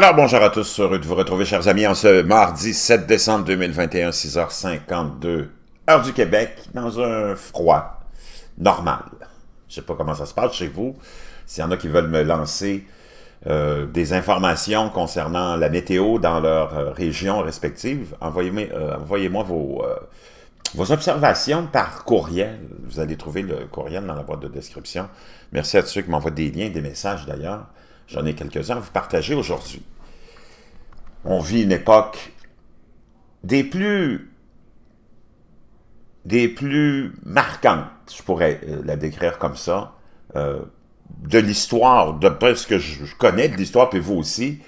Alors bonjour à tous, heureux de vous retrouver chers amis en ce mardi 7 décembre 2021, 6h52, heure du Québec, dans un froid normal. Je sais pas comment ça se passe chez vous, s'il y en a qui veulent me lancer euh, des informations concernant la météo dans leur euh, région respective, envoyez-moi euh, vos, vos observations par courriel. Vous allez trouver le courriel dans la boîte de description. Merci à tous ceux qui m'envoient des liens, des messages d'ailleurs. J'en ai quelques-uns à vous partager aujourd'hui. On vit une époque des plus des plus marquantes, je pourrais euh, la décrire comme ça, euh, de l'histoire, de ce que je connais de l'histoire, puis vous aussi,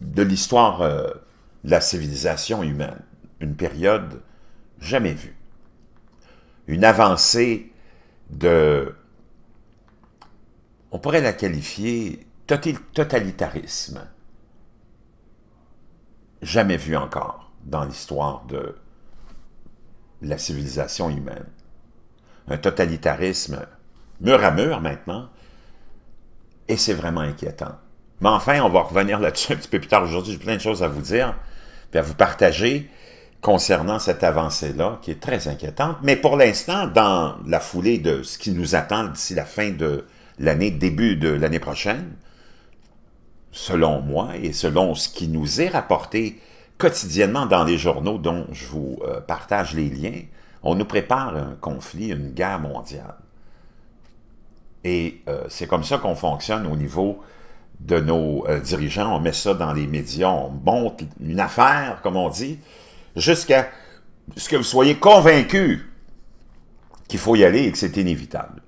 de l'histoire euh, de la civilisation humaine. Une période jamais vue. Une avancée de... On pourrait la qualifier totalitarisme. Jamais vu encore dans l'histoire de la civilisation humaine. Un totalitarisme mur à mur maintenant, et c'est vraiment inquiétant. Mais enfin, on va revenir là-dessus un petit peu plus tard aujourd'hui, j'ai plein de choses à vous dire, puis à vous partager concernant cette avancée-là, qui est très inquiétante. Mais pour l'instant, dans la foulée de ce qui nous attend d'ici la fin de l'année, début de l'année prochaine, selon moi et selon ce qui nous est rapporté quotidiennement dans les journaux dont je vous euh, partage les liens, on nous prépare un conflit, une guerre mondiale. Et euh, c'est comme ça qu'on fonctionne au niveau de nos euh, dirigeants. On met ça dans les médias, on monte une affaire, comme on dit, jusqu'à ce que vous soyez convaincus qu'il faut y aller et que c'est inévitable.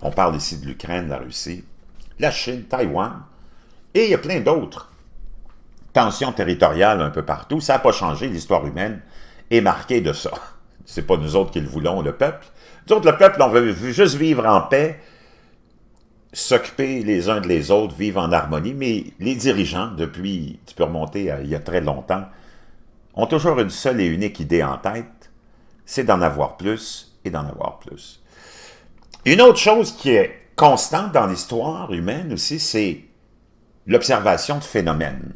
On parle ici de l'Ukraine, de la Russie, la Chine, Taïwan, et il y a plein d'autres tensions territoriales un peu partout. Ça n'a pas changé. L'histoire humaine est marquée de ça. C'est pas nous autres qui le voulons, le peuple. Nous autres, le peuple, on veut juste vivre en paix, s'occuper les uns de les autres, vivre en harmonie. Mais les dirigeants, depuis, tu peux remonter il y a très longtemps, ont toujours une seule et unique idée en tête, c'est d'en avoir plus et d'en avoir plus. Une autre chose qui est constante dans l'histoire humaine aussi, c'est l'observation de phénomènes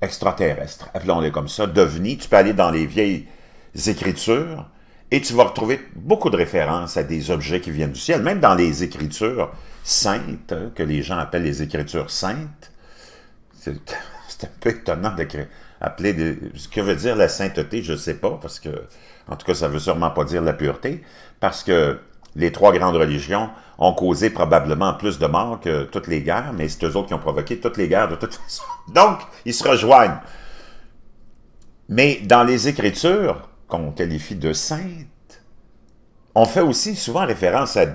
extraterrestres, appelons-les comme ça, devenus, Tu peux aller dans les vieilles écritures et tu vas retrouver beaucoup de références à des objets qui viennent du ciel, même dans les écritures saintes, hein, que les gens appellent les écritures saintes. C'est un peu étonnant d'appeler... De... Ce que veut dire la sainteté, je ne sais pas, parce que... En tout cas, ça ne veut sûrement pas dire la pureté, parce que les trois grandes religions ont causé probablement plus de morts que toutes les guerres, mais c'est eux autres qui ont provoqué toutes les guerres de toute façon. Donc, ils se rejoignent. Mais dans les Écritures, qu'on qualifie de saintes, on fait aussi souvent référence à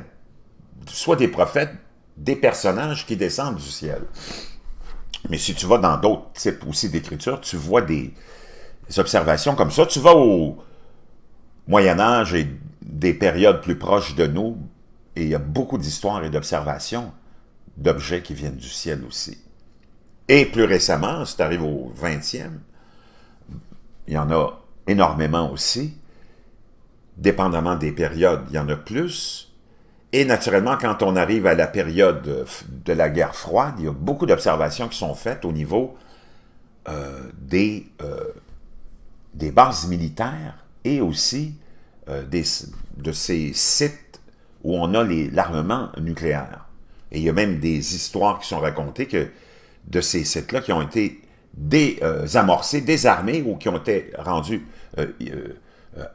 soit des prophètes, des personnages qui descendent du ciel. Mais si tu vas dans d'autres types aussi d'écritures, tu vois des, observations comme ça. Tu vas au Moyen Âge et des périodes plus proches de nous, et il y a beaucoup d'histoires et d'observations d'objets qui viennent du ciel aussi. Et plus récemment, c'est arrive au 20e, il y en a énormément aussi, dépendamment des périodes, il y en a plus. Et naturellement, quand on arrive à la période de la guerre froide, il y a beaucoup d'observations qui sont faites au niveau euh, des, euh, des bases militaires et aussi euh, de ces sites où on a l'armement nucléaire. Et il y a même des histoires qui sont racontées que de ces sites-là qui ont été désamorcés, euh, désarmés ou qui ont été rendus euh, impossible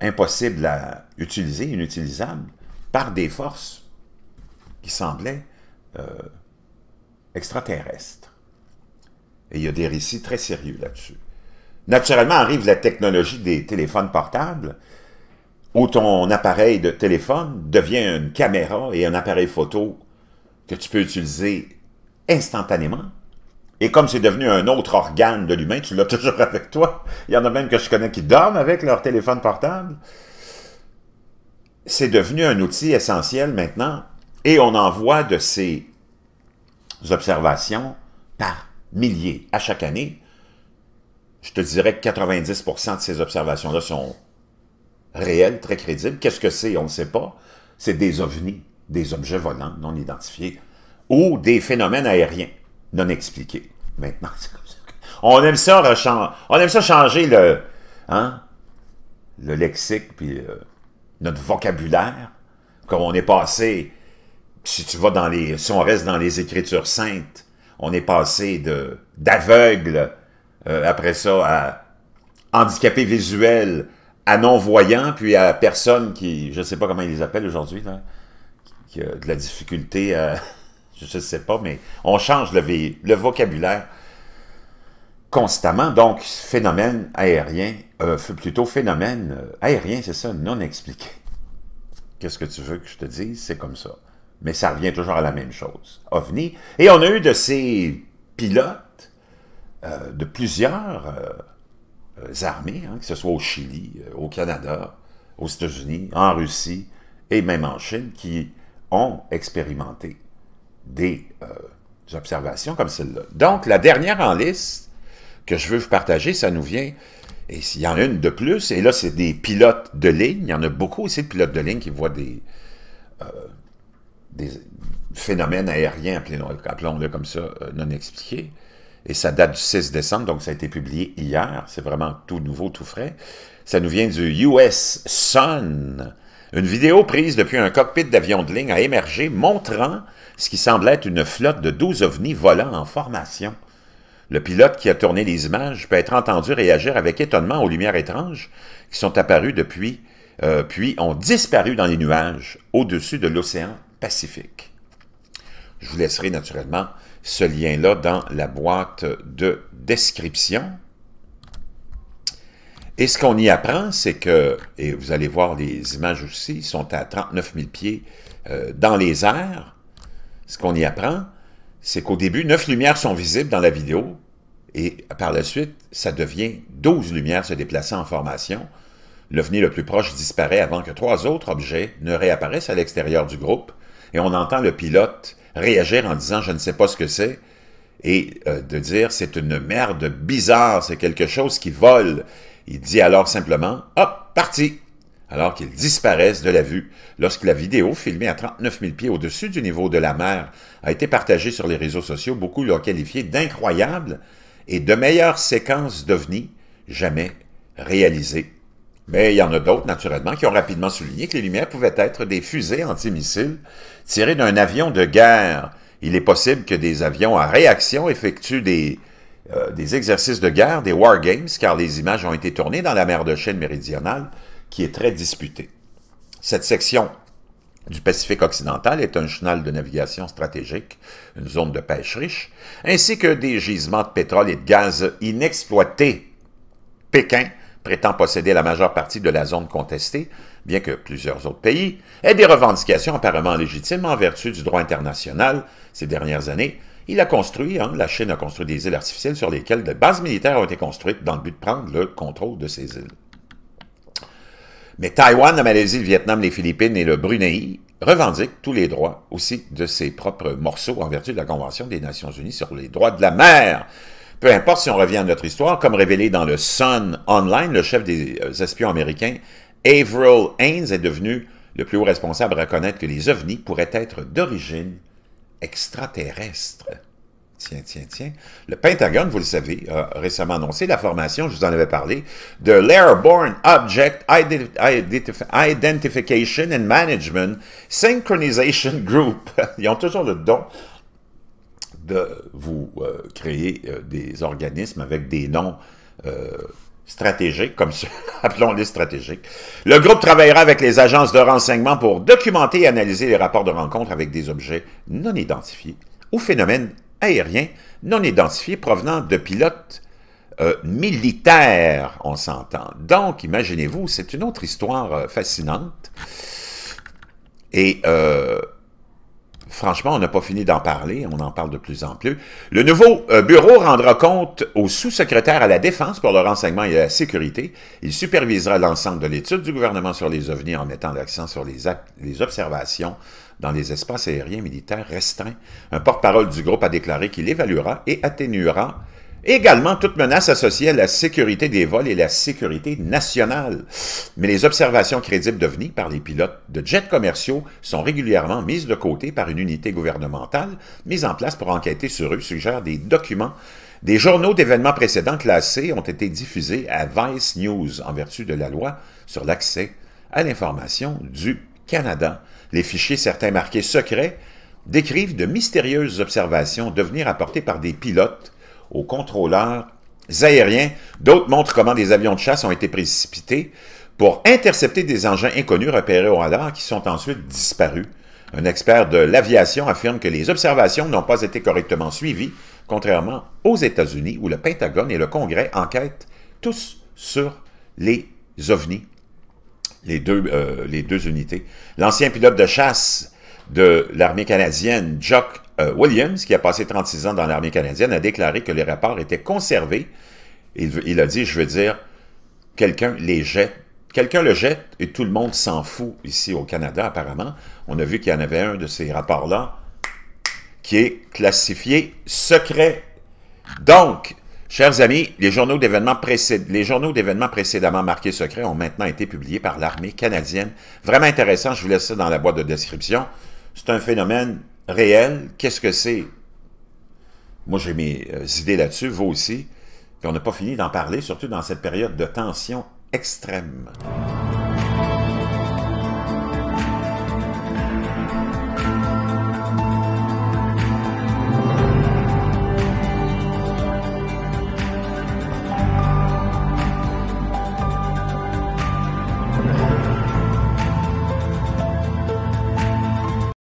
impossibles à utiliser, inutilisables, par des forces qui semblaient extraterrestres. Et il y a des récits très sérieux là-dessus. Naturellement arrive la technologie des téléphones portables, où ton appareil de téléphone devient une caméra et un appareil photo que tu peux utiliser instantanément. Et comme c'est devenu un autre organe de l'humain, tu l'as toujours avec toi. Il y en a même que je connais qui dorment avec leur téléphone portable. C'est devenu un outil essentiel maintenant. Et on envoie de ces observations par milliers à chaque année. Je te dirais que 90% de ces observations-là sont réel, très crédible. Qu'est-ce que c'est? On ne sait pas. C'est des ovnis, des objets volants non identifiés ou des phénomènes aériens non expliqués. Maintenant, on aime ça, on aime ça changer le, hein, le lexique puis euh, notre vocabulaire. Comme on est passé, si tu vas dans les, si on reste dans les Écritures saintes, on est passé de d'aveugle euh, après ça à handicapé visuel, à non-voyants, puis à personnes qui, je ne sais pas comment ils les appellent aujourd'hui, qui a de la difficulté, à, je ne sais pas, mais on change le, vocabulaire constamment. Donc, phénomène aérien, euh, plutôt phénomène euh, aérien, c'est ça, non expliqué. Qu'est-ce que tu veux que je te dise? C'est comme ça. Mais ça revient toujours à la même chose. OVNI. Et on a eu de ces pilotes, euh, de plusieurs... Euh, armées, hein, que ce soit au Chili, euh, au Canada, aux États-Unis, en Russie et même en Chine, qui ont expérimenté des euh, observations comme celle-là. Donc, la dernière en liste que je veux vous partager, ça nous vient, et s'il y en a une de plus, et là, c'est des pilotes de ligne. Il y en a beaucoup aussi de pilotes de ligne qui voient des, des phénomènes aériens, appelons-le comme ça, non expliqués et ça date du 6 décembre, donc ça a été publié hier, c'est vraiment tout nouveau, tout frais. Ça nous vient du US Sun. Une vidéo prise depuis un cockpit d'avion de ligne a émergé montrant ce qui semble être une flotte de 12 ovnis volant en formation. Le pilote qui a tourné les images peut être entendu réagir avec étonnement aux lumières étranges qui sont apparues depuis, euh, puis ont disparu dans les nuages au-dessus de l'océan Pacifique. Je vous laisserai naturellement ce lien-là dans la boîte de description. Et ce qu'on y apprend, c'est que, et vous allez voir les images aussi, sont à 39 000 pieds euh, dans les airs. Ce qu'on y apprend, c'est qu'au début, neuf lumières sont visibles dans la vidéo, et par la suite, ça devient 12 lumières se déplaçant en formation. L'OVNI le plus proche disparaît avant que trois autres objets ne réapparaissent à l'extérieur du groupe et on entend le pilote réagir en disant « je ne sais pas ce que c'est » et euh, de dire « c'est une merde bizarre, c'est quelque chose qui vole ». Il dit alors simplement « hop, parti !» alors qu'il disparaissent de la vue lorsque la vidéo filmée à 39 000 pieds au-dessus du niveau de la mer a été partagée sur les réseaux sociaux. Beaucoup l'ont qualifiée d'incroyable et de meilleure séquence d'OVNI jamais réalisée. Mais il y en a d'autres, naturellement, qui ont rapidement souligné que les Lumières pouvaient être des fusées antimissiles tirées d'un avion de guerre. Il est possible que des avions à réaction effectuent euh, des, exercices de guerre, des war games, car les images ont été tournées dans la mer de Chine méridionale, qui est très disputée. Cette section du Pacifique occidental est un chenal de navigation stratégique, une zone de pêche riche, ainsi que des gisements de pétrole et de gaz inexploités. Pékin prétend posséder la majeure partie de la zone contestée, bien que plusieurs autres pays, aient des revendications apparemment légitimes en vertu du droit international ces dernières années, il a construit, hein, la Chine a construit des îles artificielles sur lesquelles des bases militaires ont été construites dans le but de prendre le contrôle de ces îles. Mais Taïwan, la Malaisie, le Vietnam, les Philippines et le Brunei revendiquent tous les droits, aussi de ses propres morceaux, en vertu de la Convention des Nations Unies sur les droits de la mer peu importe si on revient à notre histoire, comme révélé dans le Sun Online, le chef des euh, espions américains, Avril Haynes est devenu le plus haut responsable à reconnaître que les ovnis pourraient être d'origine extraterrestre. Tiens, tiens, tiens. Le Pentagone, vous le savez, a récemment annoncé la formation, je vous en avais parlé, de l'Airborne Object Identification and Management Synchronization Group. Ils ont toujours le don de vous euh, créer euh, des organismes avec des noms euh, stratégiques, comme appelons-les stratégiques. Le groupe travaillera avec les agences de renseignement pour documenter et analyser les rapports de rencontres avec des objets non identifiés ou phénomènes aériens non identifiés provenant de pilotes militaires, on s'entend. Donc, imaginez-vous, c'est une autre histoire fascinante. Et franchement, on n'a pas fini d'en parler, on en parle de plus en plus. Le nouveau euh, bureau rendra compte au sous-secrétaire à la Défense pour le renseignement et la sécurité. Il supervisera l'ensemble de l'étude du gouvernement sur les ovnis en mettant l'accent sur les, les observations dans les espaces aériens militaires restreints. Un porte-parole du groupe a déclaré qu'il évaluera et atténuera Également, toute menace associée à la sécurité des vols et la sécurité nationale. Mais les observations crédibles devenues par les pilotes de jets commerciaux sont régulièrement mises de côté par une unité gouvernementale mise en place pour enquêter sur eux, suggère des documents. Des journaux d'événements précédents classés ont été diffusés à Vice News en vertu de la loi sur l'accès à l'information du Canada. Les fichiers, certains marqués secrets, décrivent de mystérieuses observations devenues apportées par des pilotes aux contrôleurs aériens. D'autres montrent comment des avions de chasse ont été précipités pour intercepter des engins inconnus repérés au radar qui sont ensuite disparus. Un expert de l'aviation affirme que les observations n'ont pas été correctement suivies, contrairement aux États-Unis où le Pentagone et le Congrès enquêtent tous sur les ovnis, les deux, euh, les deux unités. L'ancien pilote de chasse de l'armée canadienne, Jock euh, Williams, qui a passé 36 ans dans l'armée canadienne, a déclaré que les rapports étaient conservés. Il, a dit, je veux dire, quelqu'un les jette. Quelqu'un le jette et tout le monde s'en fout ici au Canada, apparemment. On a vu qu'il y en avait un de ces rapports-là qui est classifié secret. Donc, chers amis, les journaux d'événements précédemment, précédemment marqués secret ont maintenant été publiés par l'armée canadienne. Vraiment intéressant, je vous laisse ça dans la boîte de description. C'est un phénomène réel, qu'est-ce que c'est? Moi, j'ai mes euh, idées là-dessus, vous aussi, Et on n'a pas fini d'en parler, surtout dans cette période de tension extrême.